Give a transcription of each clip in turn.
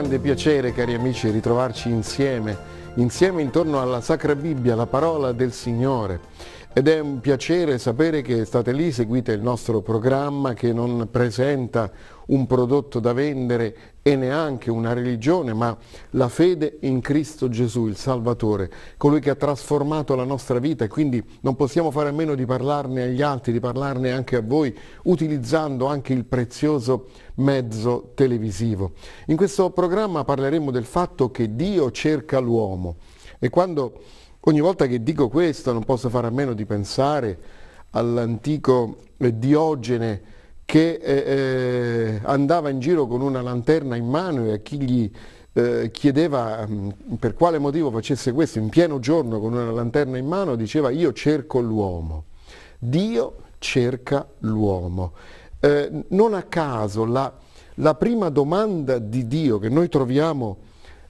grande piacere, cari amici, ritrovarci insieme, insieme intorno alla Sacra Bibbia, la parola del Signore. Ed è un piacere sapere che state lì, seguite il nostro programma che non presenta un prodotto da vendere e neanche una religione, ma la fede in Cristo Gesù, il Salvatore, colui che ha trasformato la nostra vita e quindi non possiamo fare a meno di parlarne agli altri, di parlarne anche a voi, utilizzando anche il prezioso mezzo televisivo. In questo programma parleremo del fatto che Dio cerca l'uomo e quando Ogni volta che dico questo non posso fare a meno di pensare all'antico Diogene che eh, eh andava in giro con una lanterna in mano e a chi gli eh, chiedeva mh, mm, per quale motivo facesse questo in pieno giorno con una lanterna in mano, diceva io cerco l'uomo. Dio cerca l'uomo. Eh, non a caso la, la prima domanda di Dio che noi troviamo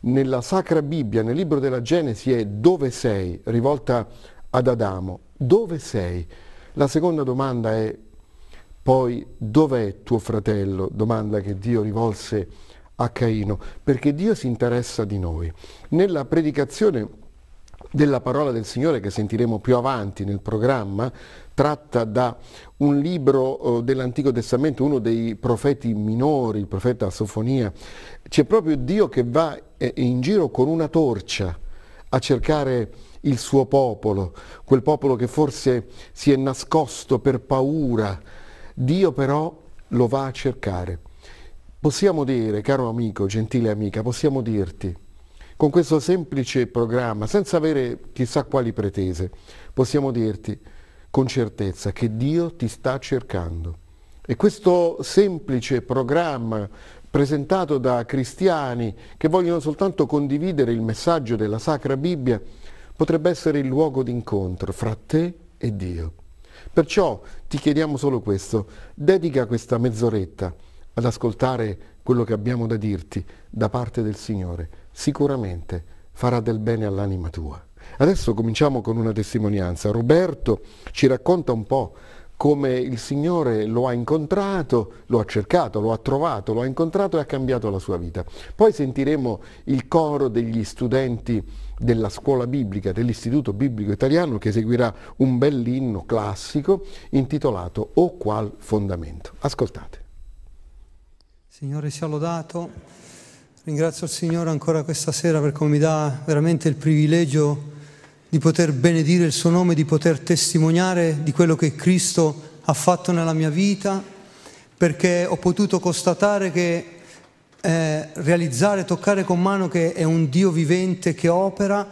nella Sacra Bibbia, nel libro della Genesi, è dove sei, rivolta ad Adamo. Dove sei? La seconda domanda è poi dov'è tuo fratello? Domanda che Dio rivolse a Caino, perché Dio si interessa di noi. Nella predicazione della parola del Signore che sentiremo più avanti nel programma, tratta da un libro eh, dell'Antico Testamento, uno dei profeti minori, il profeta Sofonia, c'è proprio Dio che va eh, in giro con una torcia a cercare il suo popolo, quel popolo che forse si è nascosto per paura. Dio però lo va a cercare. Possiamo dire, caro amico, gentile amica, possiamo dirti, con questo semplice programma, senza avere chissà quali pretese, possiamo dirti, con certezza che Dio ti sta cercando. E questo semplice programma presentato da cristiani che vogliono soltanto condividere il messaggio della Sacra Bibbia potrebbe essere il luogo d'incontro fra te e Dio. Perciò ti chiediamo solo questo, dedica questa mezz'oretta ad ascoltare quello che abbiamo da dirti da parte del Signore. Sicuramente farà del bene all'anima tua. Adesso cominciamo con una testimonianza. Roberto ci racconta un po' come il Signore lo ha incontrato, lo ha cercato, lo ha trovato, lo ha incontrato e ha cambiato la sua vita. Poi sentiremo il coro degli studenti della scuola biblica, dell'Istituto Biblico Italiano, che eseguirà un bell'inno classico intitolato O qual fondamento. Ascoltate. Signore sia lodato. Ringrazio il Signore ancora questa sera perché mi dà veramente il privilegio di poter benedire il suo nome, di poter testimoniare di quello che Cristo ha fatto nella mia vita, perché ho potuto constatare che eh, realizzare, toccare con mano che è un Dio vivente che opera,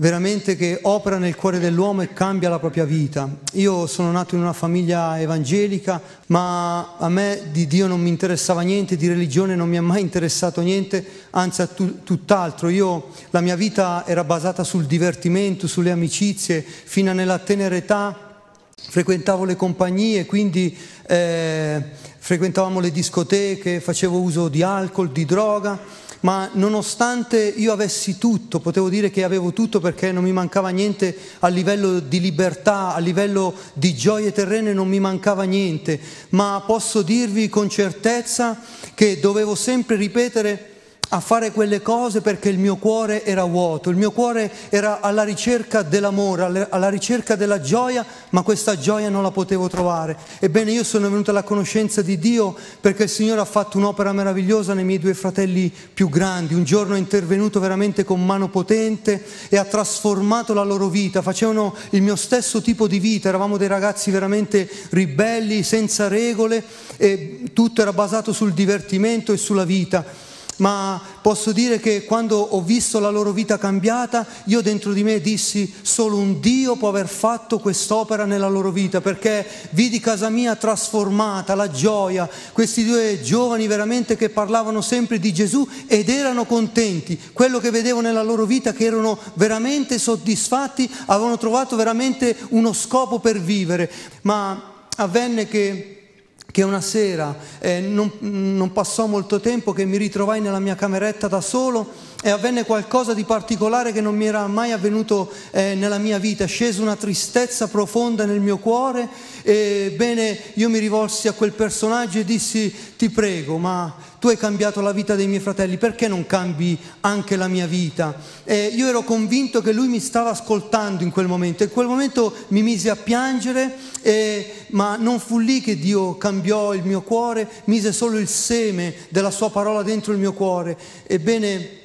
veramente che opera nel cuore dell'uomo e cambia la propria vita. Io sono nato in una famiglia evangelica, ma a me di Dio non mi interessava niente, di religione non mi ha mai interessato niente, anzi tutt'altro. Io, la mia vita era basata sul divertimento, sulle amicizie, fino alla tenera età frequentavo le compagnie, quindi eh, frequentavamo le discoteche, facevo uso di alcol, di droga ma nonostante io avessi tutto, potevo dire che avevo tutto perché non mi mancava niente a livello di libertà, a livello di gioie terrene non mi mancava niente, ma posso dirvi con certezza che dovevo sempre ripetere a fare quelle cose perché il mio cuore era vuoto, il mio cuore era alla ricerca dell'amore, alla ricerca della gioia, ma questa gioia non la potevo trovare. Ebbene, io sono venuto alla conoscenza di Dio perché il Signore ha fatto un'opera meravigliosa nei miei due fratelli più grandi. Un giorno è intervenuto veramente con mano potente e ha trasformato la loro vita. Facevano il mio stesso tipo di vita, eravamo dei ragazzi veramente ribelli, senza regole e tutto era basato sul divertimento e sulla vita ma posso dire che quando ho visto la loro vita cambiata, io dentro di me dissi solo un Dio può aver fatto quest'opera nella loro vita, perché vidi casa mia trasformata, la gioia, questi due giovani veramente che parlavano sempre di Gesù ed erano contenti, quello che vedevo nella loro vita che erano veramente soddisfatti, avevano trovato veramente uno scopo per vivere, ma avvenne che che una sera eh, non, non passò molto tempo che mi ritrovai nella mia cameretta da solo e avvenne qualcosa di particolare che non mi era mai avvenuto eh, nella mia vita, scese una tristezza profonda nel mio cuore, ebbene io mi rivolsi a quel personaggio e dissi ti prego, ma tu hai cambiato la vita dei miei fratelli, perché non cambi anche la mia vita? E io ero convinto che lui mi stava ascoltando in quel momento, in quel momento mi mise a piangere, e, ma non fu lì che Dio cambiò il mio cuore, mise solo il seme della sua parola dentro il mio cuore. Ebbene,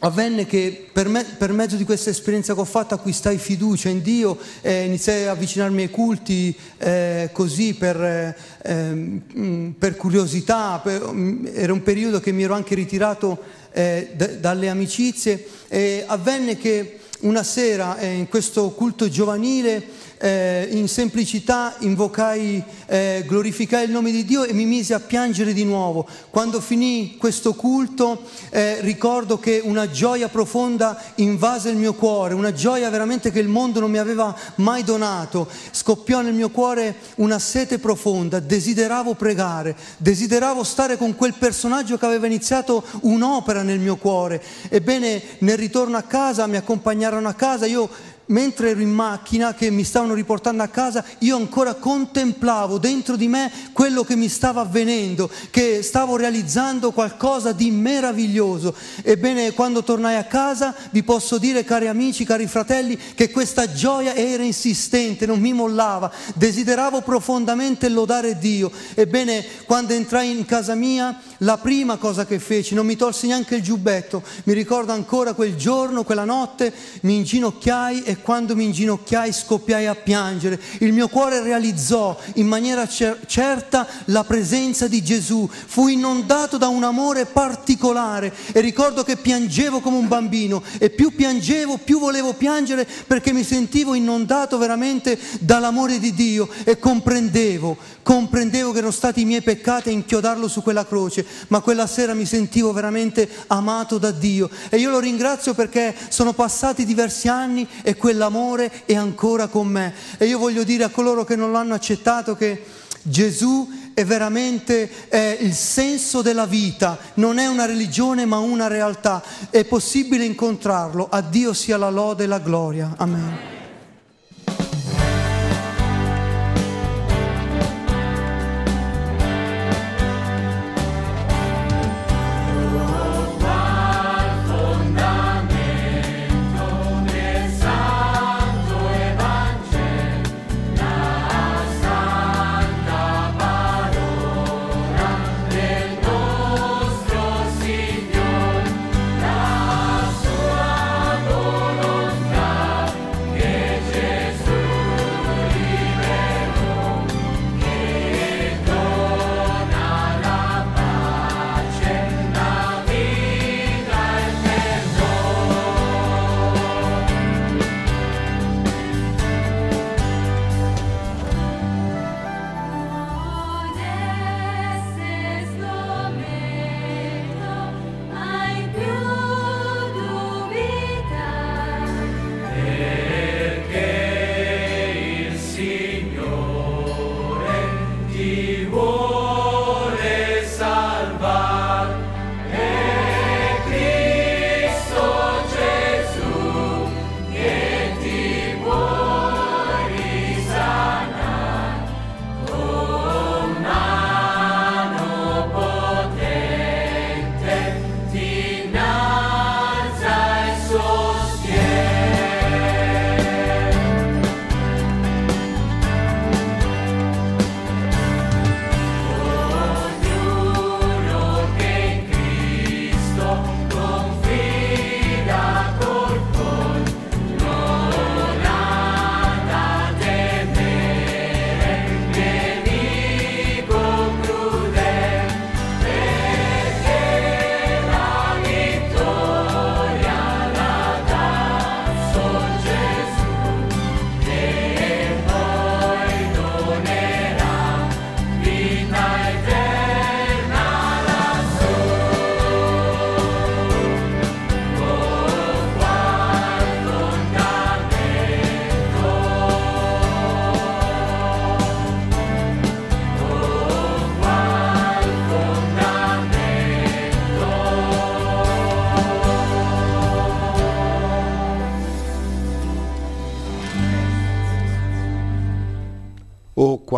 avvenne che per, me, per, mezzo di questa esperienza che ho fatto acquistai fiducia in Dio, eh, iniziai ad avvicinarmi ai culti eh, così per, eh, ehm, per curiosità, per, mm, era un periodo che mi ero anche ritirato eh, d- dalle amicizie e avvenne che una sera eh, in questo culto giovanile eh, in semplicità invocai, eh, glorificai il nome di Dio e mi misi a piangere di nuovo. Quando finì questo culto eh, ricordo che una gioia profonda invase il mio cuore, una gioia veramente che il mondo non mi aveva mai donato. Scoppiò nel mio cuore una sete profonda, desideravo pregare, desideravo stare con quel personaggio che aveva iniziato un'opera nel mio cuore. Ebbene, nel ritorno a casa mi accompagnarono a casa, io mentre ero in macchina che mi stavano riportando a casa, io ancora contemplavo dentro di me quello che mi stava avvenendo, che stavo realizzando qualcosa di meraviglioso. Ebbene, quando tornai a casa, vi posso dire, cari amici, cari fratelli, che questa gioia era insistente, non mi mollava, desideravo profondamente lodare Dio. Ebbene, quando entrai in casa mia, la prima cosa che feci, non mi tolsi neanche il giubbetto, mi ricordo ancora quel giorno, quella notte, mi inginocchiai e quando mi inginocchiai scoppiai a piangere. Il mio cuore realizzò in maniera cer- certa la presenza di Gesù, fu inondato da un amore particolare e ricordo che piangevo come un bambino e più piangevo, più volevo piangere perché mi sentivo inondato veramente dall'amore di Dio e comprendevo, comprendevo che erano stati i miei peccati a inchiodarlo su quella croce ma quella sera mi sentivo veramente amato da Dio e io lo ringrazio perché sono passati diversi anni e quell'amore è ancora con me. E io voglio dire a coloro che non l'hanno accettato che Gesù è veramente eh, il senso della vita, non è una religione ma una realtà, è possibile incontrarlo, a Dio sia la lode e la gloria. Amen.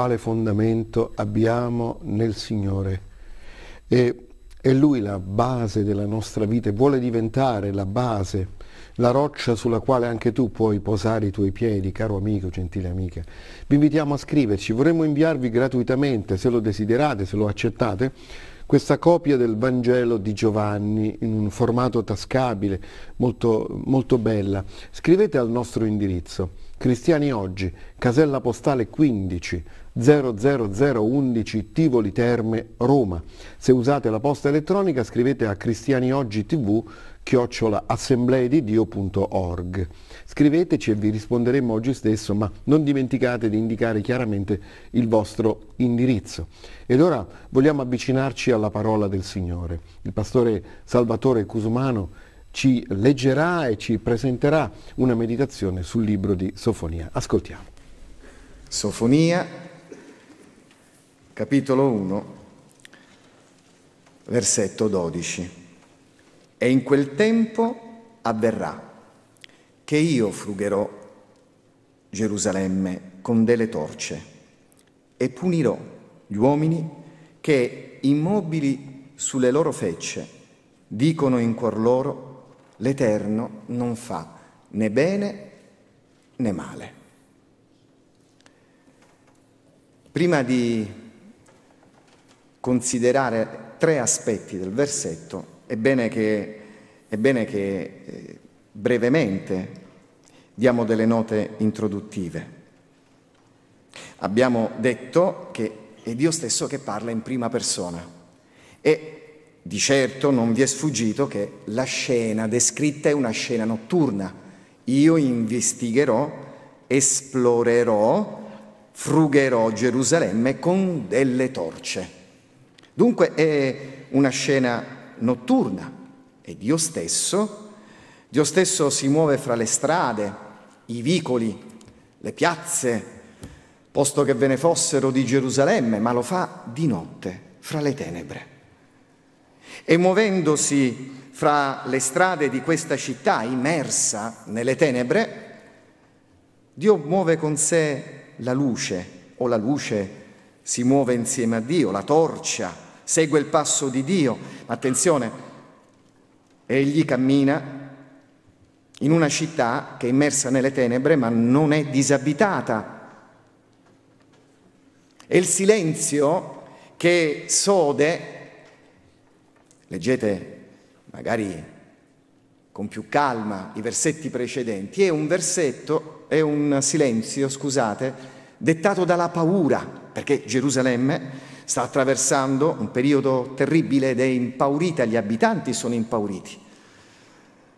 quale fondamento abbiamo nel Signore. E, è Lui la base della nostra vita e vuole diventare la base, la roccia sulla quale anche tu puoi posare i tuoi piedi, caro amico, gentile amica. Vi invitiamo a scriverci, vorremmo inviarvi gratuitamente, se lo desiderate, se lo accettate, questa copia del Vangelo di Giovanni in un formato tascabile, molto, molto bella. Scrivete al nostro indirizzo, Cristiani Oggi, casella postale 15 00011 Tivoli Terme Roma. Se usate la posta elettronica scrivete a cristianioggi.tv chiocciolaassemblea-di-dio.org. Scriveteci e vi risponderemo oggi stesso, ma non dimenticate di indicare chiaramente il vostro indirizzo. Ed ora vogliamo avvicinarci alla parola del Signore. Il pastore Salvatore Cusumano ci leggerà e ci presenterà una meditazione sul libro di Sofonia. Ascoltiamo. Sofonia capitolo 1, versetto 12. E in quel tempo avverrà che io frugherò Gerusalemme con delle torce e punirò gli uomini che, immobili sulle loro fecce, dicono in cuor loro, l'Eterno non fa né bene né male. Prima di considerare tre aspetti del versetto, è bene che, è bene che eh, brevemente diamo delle note introduttive. Abbiamo detto che è Dio stesso che parla in prima persona e di certo non vi è sfuggito che la scena descritta è una scena notturna. Io investigherò, esplorerò, frugherò Gerusalemme con delle torce. Dunque è una scena notturna e Dio stesso, Dio stesso si muove fra le strade, i vicoli, le piazze, posto che ve ne fossero di Gerusalemme, ma lo fa di notte, fra le tenebre. E muovendosi fra le strade di questa città immersa nelle tenebre, Dio muove con sé la luce o la luce si muove insieme a Dio, la torcia, segue il passo di Dio. Attenzione, egli cammina in una città che è immersa nelle tenebre ma non è disabitata. E il silenzio che sode, leggete magari con più calma i versetti precedenti, è un versetto, è un silenzio, scusate, dettato dalla paura perché Gerusalemme sta attraversando un periodo terribile ed è impaurita, gli abitanti sono impauriti.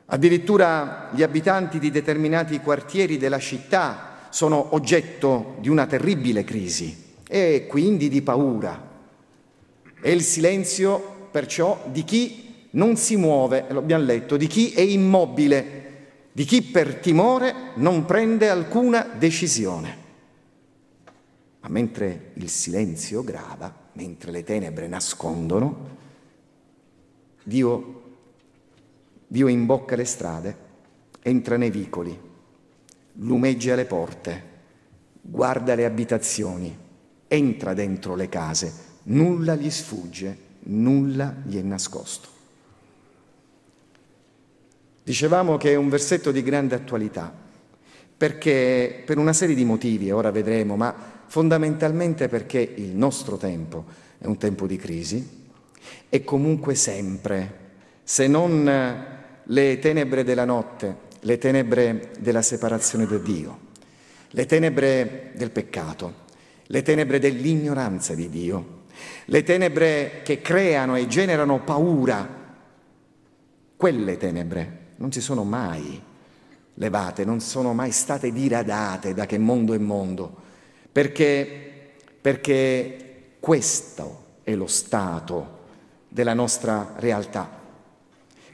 Addirittura gli abitanti di determinati quartieri della città sono oggetto di una terribile crisi e quindi di paura. E il silenzio perciò di chi non si muove, lo abbiamo letto, di chi è immobile, di chi per timore non prende alcuna decisione. Ma mentre il silenzio grava, mentre le tenebre nascondono, Dio, Dio imbocca le strade, entra nei vicoli, lumeggia le porte, guarda le abitazioni, entra dentro le case, nulla gli sfugge, nulla gli è nascosto. Dicevamo che è un versetto di grande attualità, perché per una serie di motivi, ora vedremo, ma fondamentalmente perché il nostro tempo è un tempo di crisi e comunque sempre, se non eh, le tenebre della notte, le tenebre della separazione da Dio, le tenebre del peccato, le tenebre dell'ignoranza di Dio, le tenebre che creano e generano paura, quelle tenebre non si sono mai levate, non sono mai state diradate da che mondo è mondo perché, perché questo è lo stato della nostra realtà.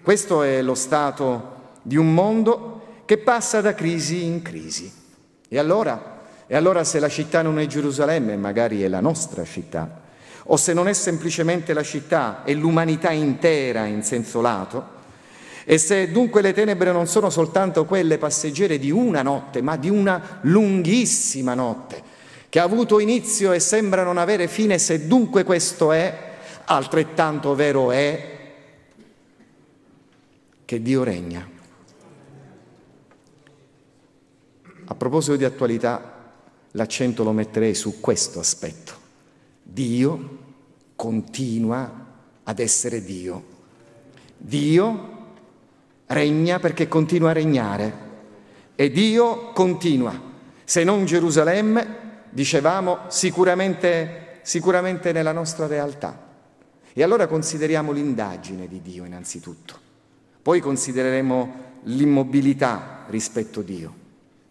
Questo è lo stato di un mondo che passa da crisi in crisi. E allora? E allora se la città non è Gerusalemme, magari è la nostra città, o se non è semplicemente la città, è l'umanità intera in senso lato, e se dunque le tenebre non sono soltanto quelle passeggere di una notte, ma di una lunghissima notte, che ha avuto inizio e sembra non avere fine, se dunque questo è, altrettanto vero è che Dio regna. A proposito di attualità, l'accento lo metterei su questo aspetto. Dio continua ad essere Dio. Dio regna perché continua a regnare e Dio continua, se non Gerusalemme, dicevamo, sicuramente, sicuramente nella nostra realtà. E allora consideriamo l'indagine di Dio innanzitutto, poi considereremo l'immobilità rispetto a Dio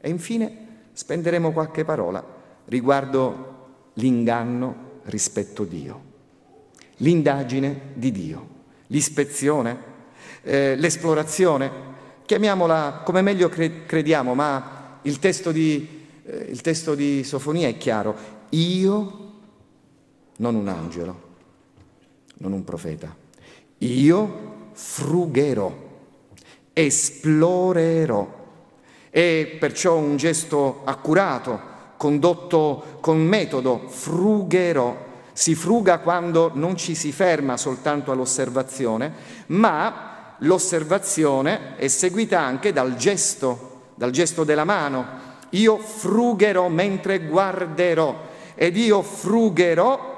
e infine spenderemo qualche parola riguardo l'inganno rispetto a Dio, l'indagine di Dio, l'ispezione, eh, l'esplorazione, chiamiamola come meglio crediamo, ma il testo di eh, il testo di Sofonia è chiaro, io, non un angelo, non un profeta, io frugherò, esplorerò. È perciò un gesto accurato, condotto con metodo, frugherò. Si fruga quando non ci si ferma soltanto all'osservazione, ma l'osservazione è seguita anche dal gesto, dal gesto della mano, io frugherò mentre guarderò ed io frugherò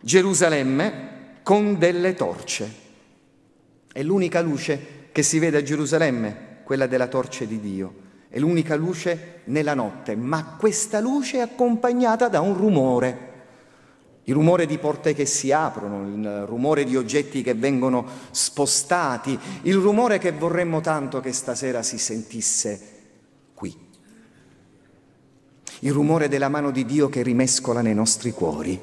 Gerusalemme con delle torce. È l'unica luce che si vede a Gerusalemme, quella della torce di Dio. È l'unica luce nella notte, ma questa luce è accompagnata da un rumore. Il rumore di porte che si aprono, il rumore di oggetti che vengono spostati, il rumore che vorremmo tanto che stasera si sentisse il rumore della mano di Dio che rimescola nei nostri cuori,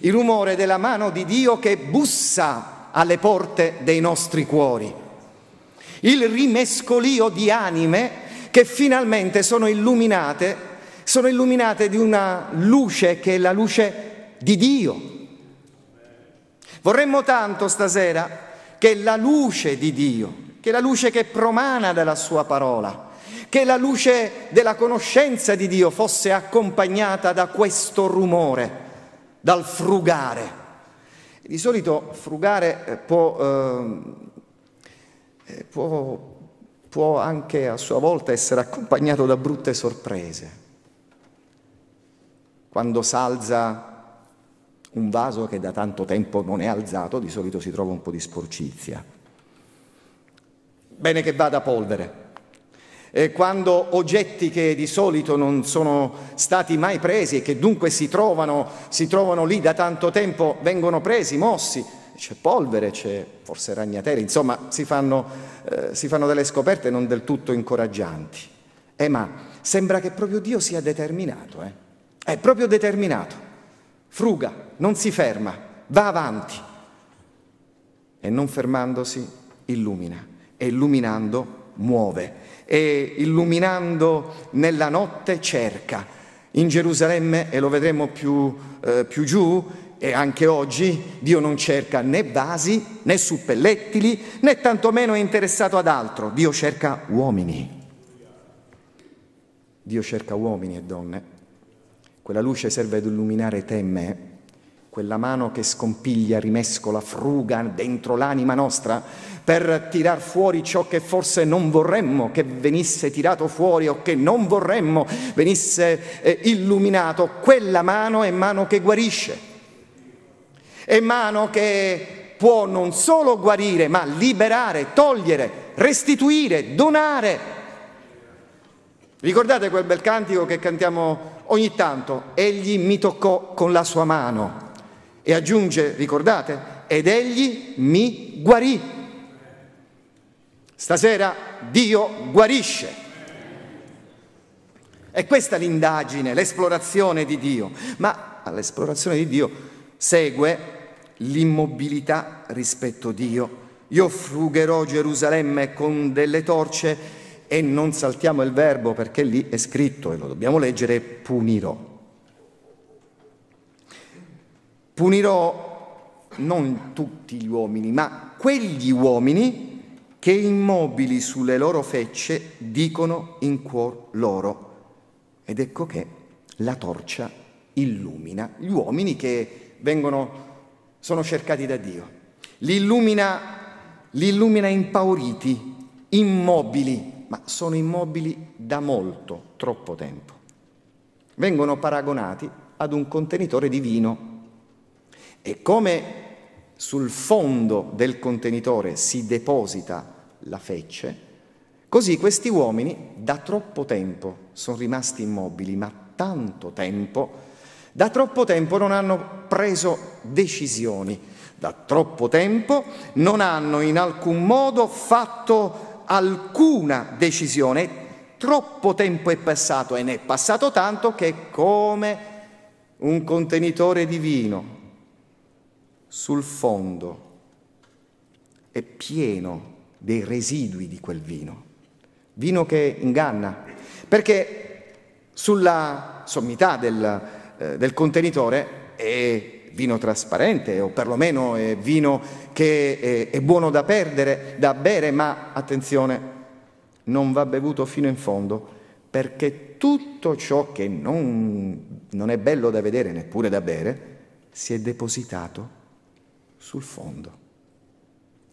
il rumore della mano di Dio che bussa alle porte dei nostri cuori, il rimescolio di anime che finalmente sono illuminate, sono illuminate di una luce che è la luce di Dio. Vorremmo tanto stasera che la luce di Dio, che la luce che promana dalla sua parola, che la luce della conoscenza di Dio fosse accompagnata da questo rumore, dal frugare. Di solito frugare eh, può, ehm, eh, può, può anche a sua volta essere accompagnato da brutte sorprese. Quando s'alza un vaso che da tanto tempo non è alzato, di solito si trova un po' di sporcizia. Bene che vada polvere, eh, quando oggetti che di solito non sono stati mai presi e che dunque si trovano, si trovano lì da tanto tempo vengono presi, mossi, c'è polvere, c'è forse ragnatele, insomma si fanno, eh, si fanno delle scoperte non del tutto incoraggianti. Eh, ma sembra che proprio Dio sia determinato, eh? è proprio determinato, fruga, non si ferma, va avanti e non fermandosi illumina e illuminando muove e illuminando nella notte cerca. In Gerusalemme, e lo vedremo più, eh, più giù, e anche oggi Dio non cerca né vasi né suppellettili né tantomeno è interessato ad altro. Dio cerca uomini. Dio cerca uomini e donne. Quella luce serve ad illuminare te e me quella mano che scompiglia, rimescola, fruga dentro l'anima nostra per tirar fuori ciò che forse non vorremmo che venisse tirato fuori o che non vorremmo venisse eh, illuminato. Quella mano è mano che guarisce, è mano che può non solo guarire, ma liberare, togliere, restituire, donare. Ricordate quel bel cantico che cantiamo ogni tanto? Egli mi toccò con la sua mano. E aggiunge, ricordate, ed egli mi guarì. Stasera Dio guarisce. E questa è l'indagine, l'esplorazione di Dio. Ma all'esplorazione di Dio segue l'immobilità rispetto a Dio. Io frugherò Gerusalemme con delle torce e non saltiamo il verbo perché lì è scritto e lo dobbiamo leggere, punirò punirò non tutti gli uomini, ma quegli uomini che immobili sulle loro fecce dicono in cuor loro. Ed ecco che la torcia illumina gli uomini che vengono, sono cercati da Dio. Li illumina, li illumina impauriti, immobili, ma sono immobili da molto, troppo tempo. Vengono paragonati ad un contenitore di vino e come sul fondo del contenitore si deposita la fece, così questi uomini da troppo tempo sono rimasti immobili, ma tanto tempo, da troppo tempo non hanno preso decisioni, da troppo tempo non hanno in alcun modo fatto alcuna decisione. Troppo tempo è passato e ne è passato tanto che come un contenitore di vino sul fondo è pieno dei residui di quel vino, vino che inganna, perché sulla sommità del, eh, del contenitore è vino trasparente o perlomeno è vino che è, è buono da perdere, da bere, ma attenzione, non va bevuto fino in fondo, perché tutto ciò che non, non è bello da vedere neppure da bere si è depositato sul fondo.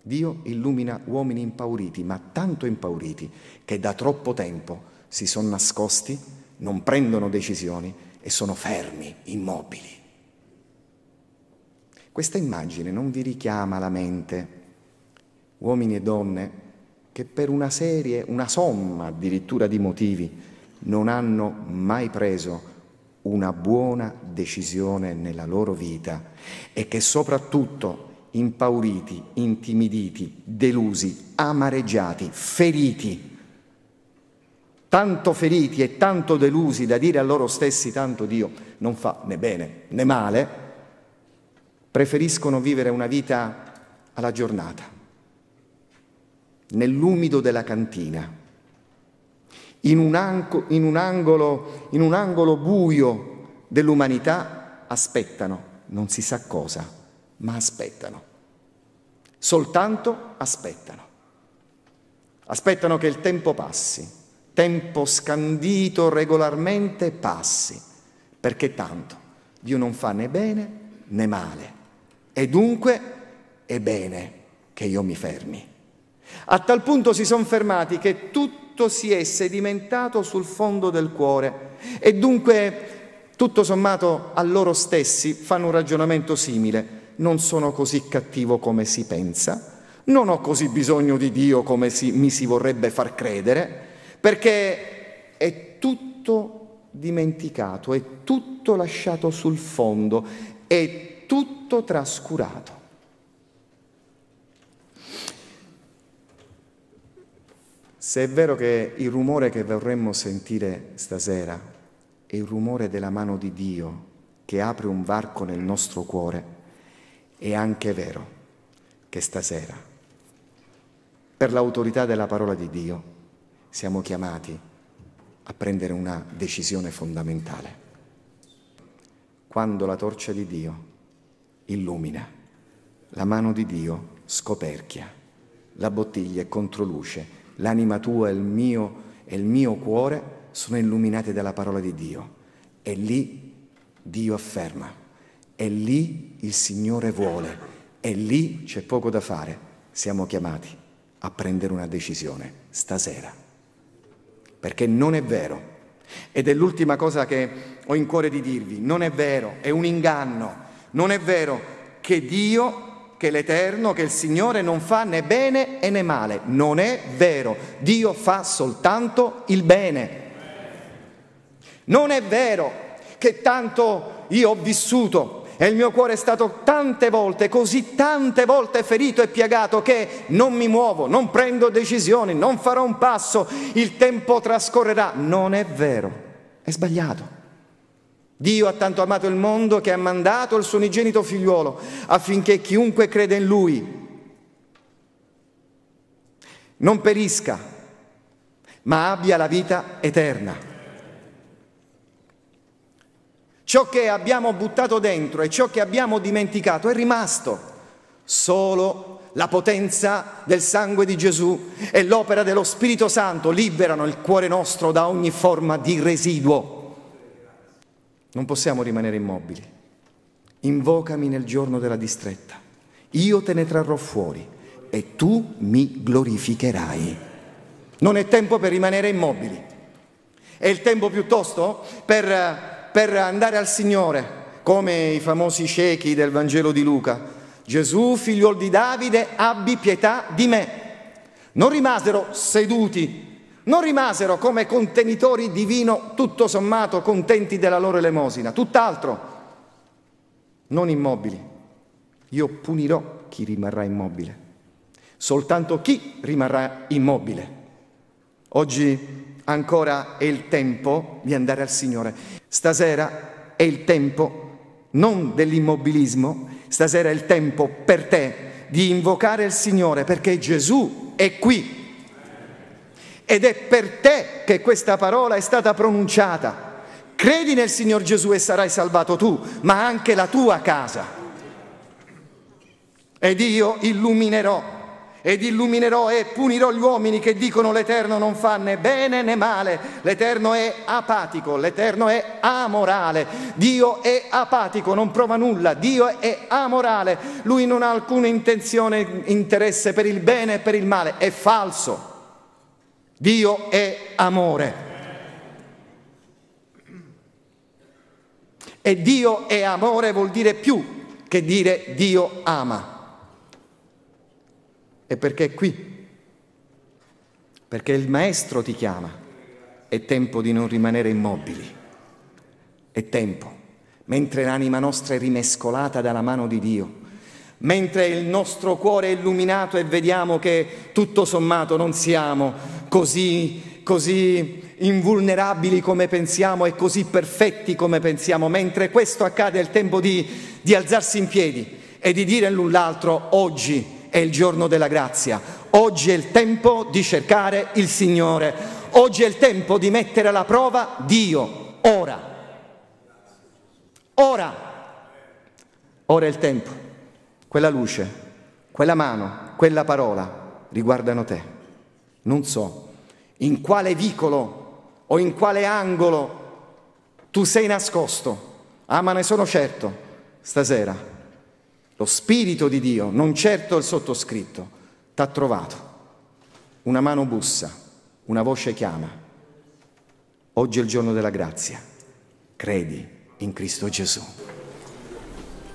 Dio illumina uomini impauriti, ma tanto impauriti che da troppo tempo si sono nascosti, non prendono decisioni e sono fermi, immobili. Questa immagine non vi richiama alla mente uomini e donne che per una serie, una somma addirittura di motivi, non hanno mai preso una buona decisione nella loro vita e che soprattutto impauriti, intimiditi, delusi, amareggiati, feriti, tanto feriti e tanto delusi da dire a loro stessi tanto Dio non fa né bene né male, preferiscono vivere una vita alla giornata, nell'umido della cantina, in un, angolo, in un angolo, in un angolo buio dell'umanità aspettano non si sa cosa, ma aspettano. Soltanto aspettano. Aspettano che il tempo passi, tempo scandito regolarmente passi, perché tanto Dio non fa né bene né male. E dunque è bene che io mi fermi. A tal punto si sono fermati che tutto si è sedimentato sul fondo del cuore e dunque tutto sommato a loro stessi fanno un ragionamento simile. Non sono così cattivo come si pensa, non ho così bisogno di Dio come si, mi si vorrebbe far credere, perché è tutto dimenticato, è tutto lasciato sul fondo, è tutto trascurato. Se è vero che il rumore che vorremmo sentire stasera e il rumore della mano di Dio che apre un varco nel nostro cuore, è anche vero che stasera, per l'autorità della parola di Dio, siamo chiamati a prendere una decisione fondamentale. Quando la torcia di Dio illumina, la mano di Dio scoperchia, la bottiglia è controluce, l'anima tua e il mio, e il mio cuore sono illuminate dalla parola di Dio. E lì Dio afferma, e lì il Signore vuole, e lì c'è poco da fare. Siamo chiamati a prendere una decisione stasera. Perché non è vero, ed è l'ultima cosa che ho in cuore di dirvi, non è vero, è un inganno, non è vero che Dio che l'Eterno, che il Signore non fa né bene né male. Non è vero. Dio fa soltanto il bene. Non è vero che tanto io ho vissuto e il mio cuore è stato tante volte, così tante volte ferito e piegato che non mi muovo, non prendo decisioni, non farò un passo, il tempo trascorrerà. Non è vero, è sbagliato. Dio ha tanto amato il mondo che ha mandato il suo unigenito figliuolo affinché chiunque crede in lui non perisca, ma abbia la vita eterna. Ciò che abbiamo buttato dentro e ciò che abbiamo dimenticato è rimasto. Solo la potenza del sangue di Gesù e l'opera dello Spirito Santo liberano il cuore nostro da ogni forma di residuo. Non possiamo rimanere immobili. Invocami nel giorno della distretta. Io te ne trarrò fuori e tu mi glorificherai. Non è tempo per rimanere immobili. È il tempo piuttosto per eh, per andare al Signore, come i famosi ciechi del Vangelo di Luca. Gesù, figliuol di Davide, abbi pietà di me. Non rimasero seduti, non rimasero come contenitori di vino tutto sommato contenti della loro elemosina, tutt'altro, non immobili. Io punirò chi rimarrà immobile, soltanto chi rimarrà immobile. Oggi ancora è il tempo di andare al Signore. Stasera è il tempo non dell'immobilismo, stasera è il tempo per te di invocare il Signore perché Gesù è qui. Ed è per te che questa parola è stata pronunciata. Credi nel Signor Gesù e sarai salvato tu, ma anche la tua casa. Ed io illuminerò ed illuminerò e punirò gli uomini che dicono l'Eterno non fa né bene né male, l'Eterno è apatico, l'Eterno è amorale, Dio è apatico, non prova nulla, Dio è amorale, lui non ha alcuna intenzione, interesse per il bene e per il male, è falso, Dio è amore. E Dio è amore vuol dire più che dire Dio ama è perché è qui, perché il Maestro ti chiama. È tempo di non rimanere immobili, è tempo, mentre l'anima nostra è rimescolata dalla mano di Dio, mentre il nostro cuore è illuminato e vediamo che tutto sommato non siamo così, così invulnerabili come pensiamo e così perfetti come pensiamo, mentre questo accade è il tempo di, di alzarsi in piedi e di dire l'un l'altro oggi è il giorno della grazia, oggi è il tempo di cercare il Signore, oggi è il tempo di mettere alla prova Dio, ora, ora, ora è il tempo, quella luce, quella mano, quella parola riguardano te, non so in quale vicolo o in quale angolo tu sei nascosto, ah ma ne sono certo, stasera lo Spirito di Dio, non certo il sottoscritto, t'ha trovato. Una mano bussa, una voce chiama. Oggi è il giorno della grazia. Credi in Cristo Gesù.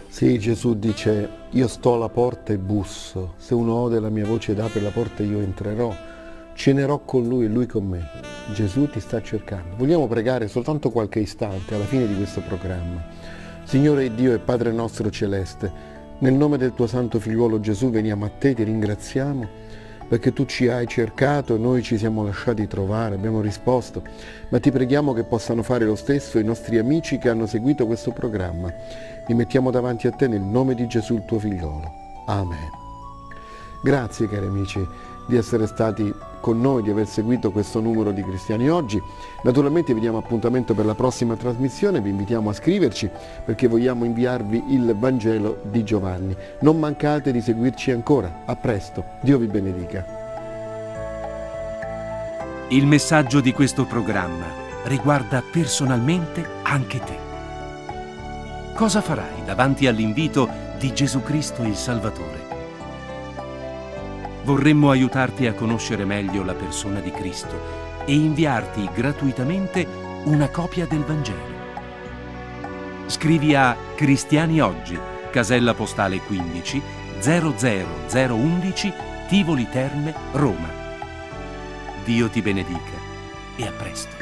Sì, Gesù dice, io sto alla porta e busso, se uno ode la mia voce ed apre la porta io entrerò, cenerò con lui e lui con me. Gesù ti sta cercando. Vogliamo pregare soltanto qualche istante alla fine di questo programma. Signore Dio e Padre nostro celeste, nel nome del tuo santo figliuolo Gesù veniamo a te, ti ringraziamo perché tu ci hai cercato, noi ci siamo lasciati trovare, abbiamo risposto, ma ti preghiamo che possano fare lo stesso i nostri amici che hanno seguito questo programma. Li mettiamo davanti a te nel nome di Gesù il tuo figliolo. Amen. Grazie cari amici di essere stati con noi di aver seguito questo numero di Cristiani Oggi. Naturalmente vi diamo appuntamento per la prossima trasmissione, vi invitiamo a scriverci perché vogliamo inviarvi il Vangelo di Giovanni. Non mancate di seguirci ancora. A presto. Dio vi benedica. Il messaggio di questo programma riguarda personalmente anche te. Cosa farai davanti all'invito di Gesù Cristo il Salvatore? vorremmo aiutarti a conoscere meglio la persona di Cristo e inviarti gratuitamente una copia del Vangelo. Scrivi a Cristiani Oggi, casella postale 15 00011 Tivoli Terme, Roma. Dio ti benedica e a presto.